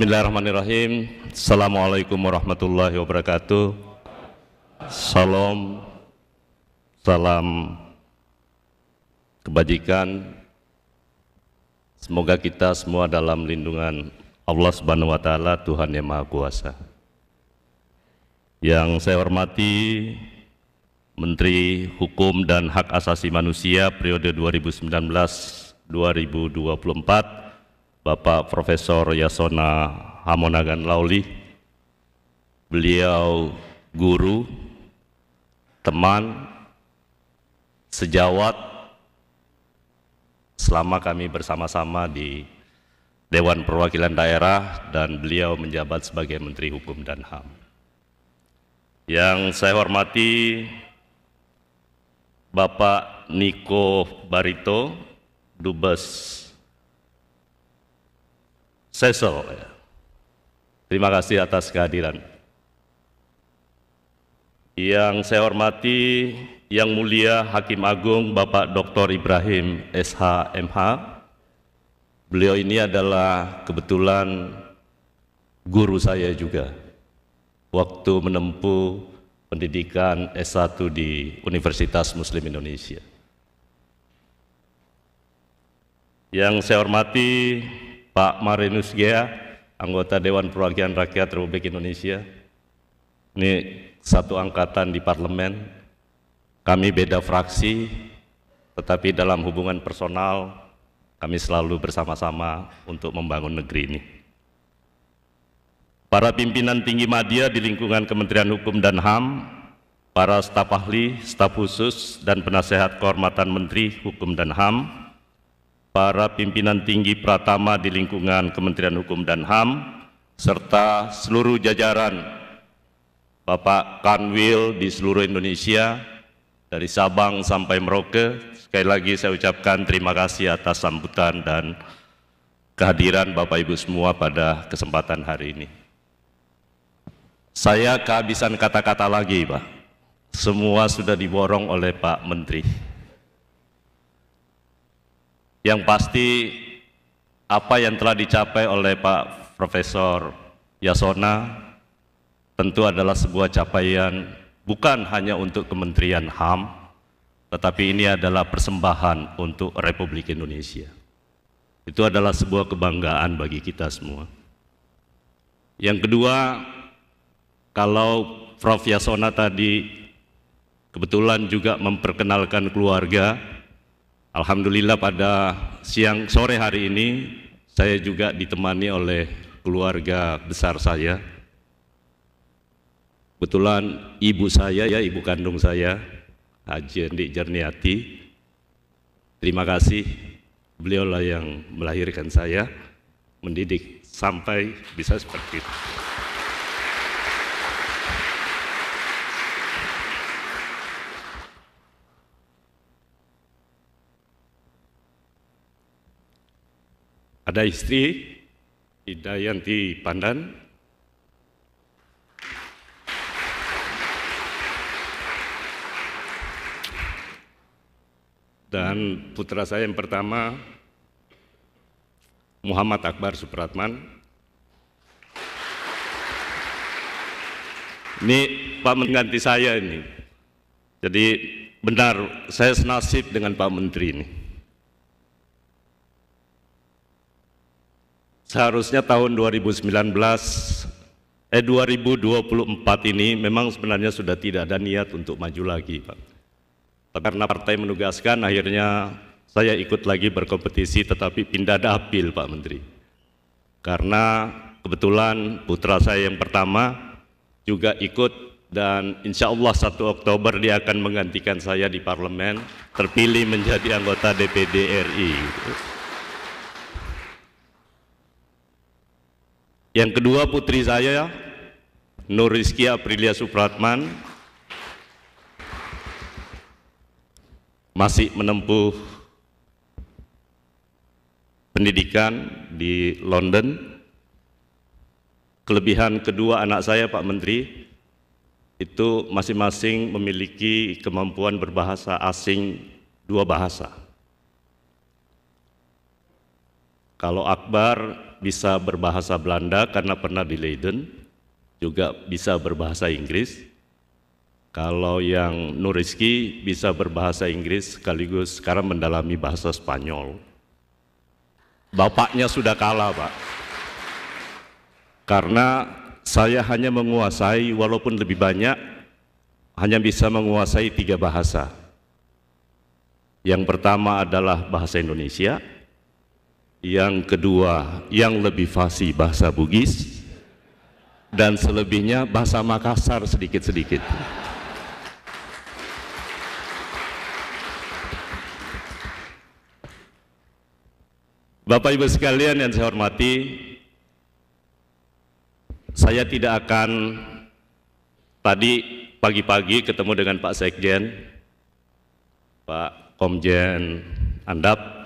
Bismillahirrahmanirrahim Assalamualaikum warahmatullahi wabarakatuh Salam Salam Kebajikan Semoga kita semua dalam lindungan Allah Subhanahu wa taala Tuhan yang Maha Kuasa. Yang saya hormati Menteri Hukum dan Hak Asasi Manusia periode 2019 2024 Bapak Profesor Yasona Hamonagan Lauli. Beliau guru, teman, sejawat selama kami bersama-sama di Dewan Perwakilan Daerah dan beliau menjabat sebagai Menteri Hukum dan HAM. Yang saya hormati Bapak Niko Barito, Dubes Cecil. Ya. Terima kasih atas kehadiran. Yang saya hormati, Yang Mulia Hakim Agung Bapak Dr. Ibrahim SHMH. Beliau ini adalah kebetulan guru saya juga. Waktu menempuh pendidikan S1 di Universitas Muslim Indonesia. Yang saya hormati Pak Marinus Gea, anggota Dewan Perwakilan Rakyat Republik Indonesia. Ini satu angkatan di parlemen. Kami beda fraksi, tetapi dalam hubungan personal kami selalu bersama-sama untuk membangun negeri ini. Para pimpinan tinggi media di lingkungan Kementerian Hukum dan HAM, para staf ahli, staf khusus, dan penasehat kehormatan Menteri Hukum dan HAM, para pimpinan tinggi Pratama di lingkungan Kementerian Hukum dan HAM, serta seluruh jajaran Bapak Kanwil di seluruh Indonesia, dari Sabang sampai Merauke. Sekali lagi saya ucapkan terima kasih atas sambutan dan kehadiran Bapak Ibu semua pada kesempatan hari ini. Saya kehabisan kata-kata lagi Pak, semua sudah diborong oleh Pak Menteri. Yang pasti apa yang telah dicapai oleh Pak Profesor Yasona tentu adalah sebuah capaian bukan hanya untuk Kementerian HAM, tetapi ini adalah persembahan untuk Republik Indonesia. Itu adalah sebuah kebanggaan bagi kita semua. Yang kedua, kalau Prof. Yasona tadi kebetulan juga memperkenalkan keluarga, Alhamdulillah pada siang sore hari ini saya juga ditemani oleh keluarga besar saya. Kebetulan ibu saya ya ibu kandung saya Haji Endi Jerniati. Terima kasih beliaulah yang melahirkan saya, mendidik sampai bisa seperti itu. ada istri Hidayanti Pandan. Dan putra saya yang pertama Muhammad Akbar Supratman. Ini Pak mengganti saya ini. Jadi benar saya senasib dengan Pak Menteri ini. seharusnya tahun 2019 eh 2024 ini memang sebenarnya sudah tidak ada niat untuk maju lagi Pak. Tapi karena partai menugaskan akhirnya saya ikut lagi berkompetisi tetapi pindah dapil Pak Menteri. Karena kebetulan putra saya yang pertama juga ikut dan insya Allah 1 Oktober dia akan menggantikan saya di parlemen terpilih menjadi anggota DPD RI. Gitu. Yang kedua putri saya Nur Rizky Aprilia Supratman masih menempuh pendidikan di London. Kelebihan kedua anak saya Pak Menteri itu masing-masing memiliki kemampuan berbahasa asing dua bahasa. Kalau Akbar bisa berbahasa Belanda karena pernah di Leiden, juga bisa berbahasa Inggris. Kalau yang Nuriski bisa berbahasa Inggris sekaligus sekarang mendalami bahasa Spanyol. Bapaknya sudah kalah, Pak. Karena saya hanya menguasai walaupun lebih banyak hanya bisa menguasai tiga bahasa. Yang pertama adalah bahasa Indonesia, yang kedua, yang lebih fasih bahasa Bugis dan selebihnya bahasa Makassar sedikit-sedikit. Bapak Ibu sekalian yang saya hormati, saya tidak akan tadi pagi-pagi ketemu dengan Pak Sekjen, Pak Komjen Andap,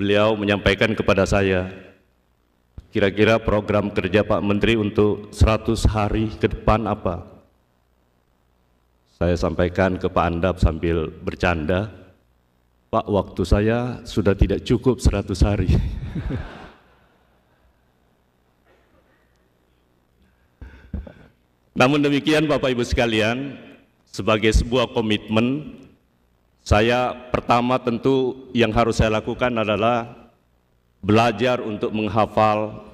beliau menyampaikan kepada saya kira-kira program kerja Pak Menteri untuk 100 hari ke depan apa? Saya sampaikan ke Pak Andap sambil bercanda, Pak waktu saya sudah tidak cukup 100 hari. Namun demikian Bapak Ibu sekalian, sebagai sebuah komitmen saya pertama tentu yang harus saya lakukan adalah belajar untuk menghafal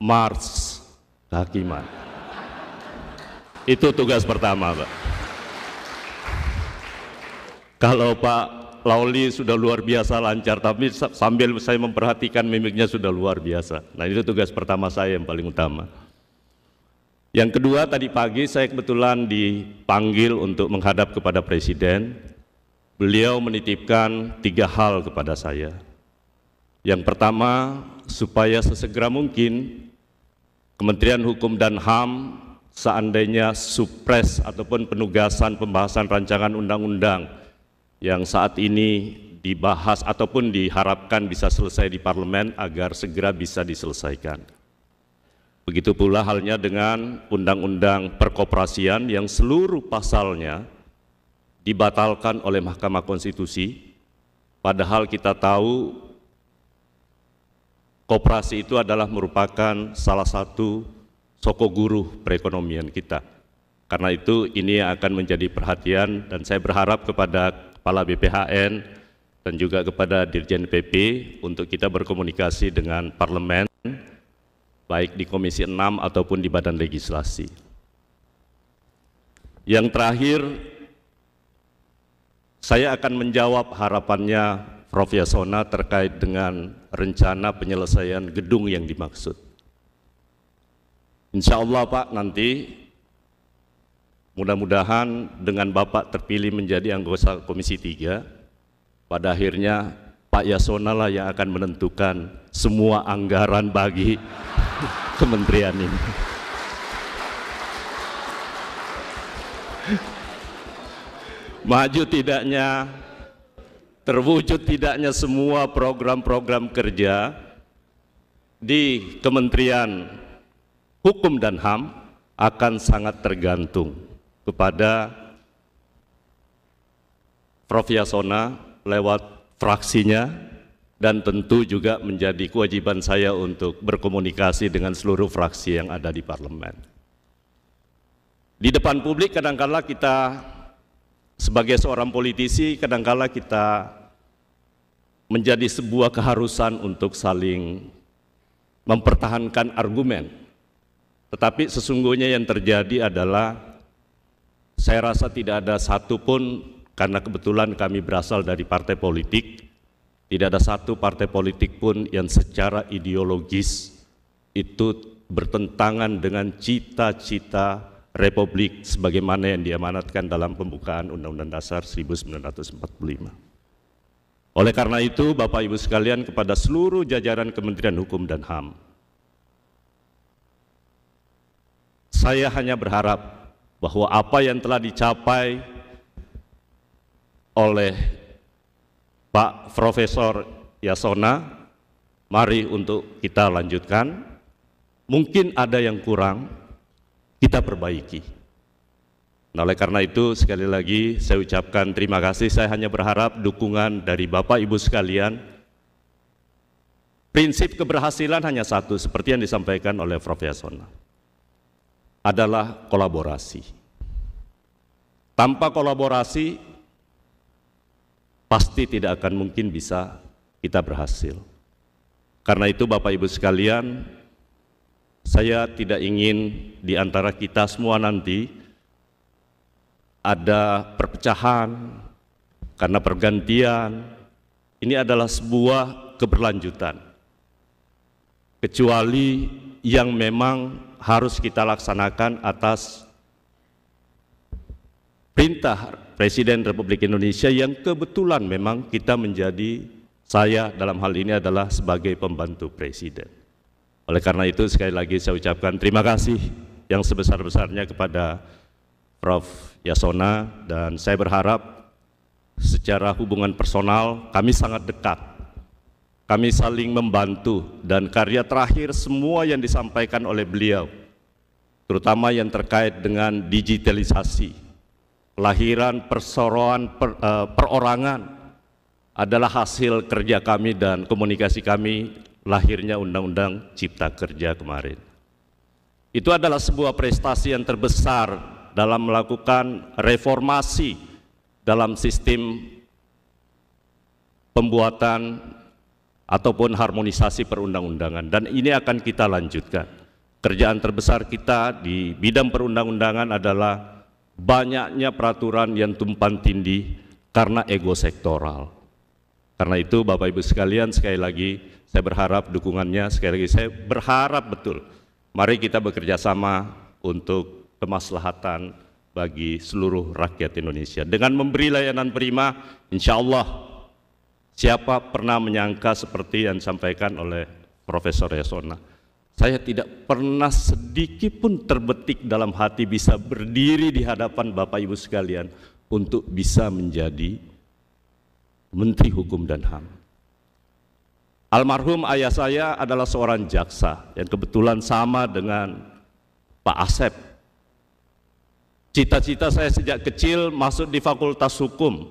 Mars kehakiman. Itu tugas pertama, Pak. Kalau Pak Lauli sudah luar biasa lancar, tapi sambil saya memperhatikan mimiknya sudah luar biasa. Nah itu tugas pertama saya yang paling utama. Yang kedua tadi pagi saya kebetulan dipanggil untuk menghadap kepada Presiden beliau menitipkan tiga hal kepada saya. Yang pertama, supaya sesegera mungkin Kementerian Hukum dan HAM seandainya supres ataupun penugasan pembahasan rancangan undang-undang yang saat ini dibahas ataupun diharapkan bisa selesai di parlemen agar segera bisa diselesaikan. Begitu pula halnya dengan undang-undang perkoperasian yang seluruh pasalnya dibatalkan oleh Mahkamah Konstitusi, padahal kita tahu koperasi itu adalah merupakan salah satu soko guru perekonomian kita. Karena itu ini akan menjadi perhatian dan saya berharap kepada Kepala BPHN dan juga kepada Dirjen PP untuk kita berkomunikasi dengan parlemen baik di Komisi 6 ataupun di Badan Legislasi. Yang terakhir, saya akan menjawab harapannya Prof. Yasona terkait dengan rencana penyelesaian gedung yang dimaksud. Insya Allah Pak nanti mudah-mudahan dengan Bapak terpilih menjadi anggota Komisi 3, pada akhirnya Pak Yasona lah yang akan menentukan semua anggaran bagi kementerian ini. maju tidaknya terwujud tidaknya semua program-program kerja di Kementerian Hukum dan HAM akan sangat tergantung kepada Prof. Yasona lewat fraksinya dan tentu juga menjadi kewajiban saya untuk berkomunikasi dengan seluruh fraksi yang ada di parlemen. Di depan publik kadang -kadang kita sebagai seorang politisi, kadangkala kita menjadi sebuah keharusan untuk saling mempertahankan argumen. Tetapi sesungguhnya yang terjadi adalah saya rasa tidak ada satu pun karena kebetulan kami berasal dari partai politik, tidak ada satu partai politik pun yang secara ideologis itu bertentangan dengan cita-cita Republik sebagaimana yang diamanatkan dalam pembukaan Undang-Undang Dasar 1945. Oleh karena itu, Bapak Ibu sekalian kepada seluruh jajaran Kementerian Hukum dan HAM, saya hanya berharap bahwa apa yang telah dicapai oleh Pak Profesor Yasona, mari untuk kita lanjutkan. Mungkin ada yang kurang, kita perbaiki. Nah, oleh karena itu sekali lagi saya ucapkan terima kasih. Saya hanya berharap dukungan dari Bapak Ibu sekalian. Prinsip keberhasilan hanya satu, seperti yang disampaikan oleh Prof. Yasona. Adalah kolaborasi. Tanpa kolaborasi pasti tidak akan mungkin bisa kita berhasil. Karena itu Bapak Ibu sekalian, saya tidak ingin di antara kita semua nanti ada perpecahan karena pergantian. Ini adalah sebuah keberlanjutan. Kecuali yang memang harus kita laksanakan atas perintah Presiden Republik Indonesia yang kebetulan memang kita menjadi saya dalam hal ini adalah sebagai pembantu presiden. Oleh karena itu sekali lagi saya ucapkan terima kasih yang sebesar-besarnya kepada Prof. Yasona dan saya berharap secara hubungan personal kami sangat dekat. Kami saling membantu dan karya terakhir semua yang disampaikan oleh beliau terutama yang terkait dengan digitalisasi, kelahiran, perseroan, per, uh, perorangan adalah hasil kerja kami dan komunikasi kami lahirnya Undang-Undang Cipta Kerja kemarin. Itu adalah sebuah prestasi yang terbesar dalam melakukan reformasi dalam sistem pembuatan ataupun harmonisasi perundang-undangan dan ini akan kita lanjutkan. Kerjaan terbesar kita di bidang perundang-undangan adalah banyaknya peraturan yang tumpang tindih karena ego sektoral karena itu Bapak Ibu sekalian sekali lagi saya berharap dukungannya, sekali lagi saya berharap betul. Mari kita bekerja sama untuk kemaslahatan bagi seluruh rakyat Indonesia. Dengan memberi layanan prima, insya Allah siapa pernah menyangka seperti yang disampaikan oleh Profesor Yasona. Saya tidak pernah sedikit pun terbetik dalam hati bisa berdiri di hadapan Bapak Ibu sekalian untuk bisa menjadi Menteri Hukum dan HAM. Almarhum ayah saya adalah seorang jaksa yang kebetulan sama dengan Pak Asep. Cita-cita saya sejak kecil masuk di Fakultas Hukum.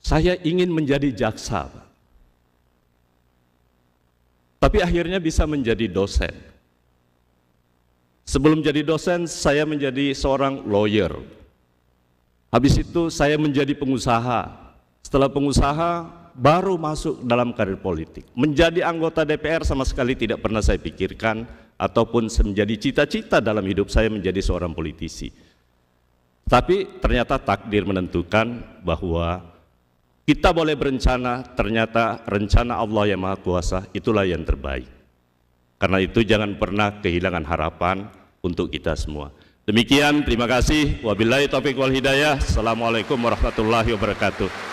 Saya ingin menjadi jaksa. Tapi akhirnya bisa menjadi dosen. Sebelum jadi dosen, saya menjadi seorang lawyer. Habis itu, saya menjadi pengusaha setelah pengusaha baru masuk dalam karir politik. Menjadi anggota DPR sama sekali tidak pernah saya pikirkan ataupun menjadi cita-cita dalam hidup saya menjadi seorang politisi. Tapi ternyata takdir menentukan bahwa kita boleh berencana, ternyata rencana Allah yang Maha Kuasa itulah yang terbaik. Karena itu jangan pernah kehilangan harapan untuk kita semua. Demikian, terima kasih. Wabillahi taufiq wal hidayah. Assalamualaikum warahmatullahi wabarakatuh.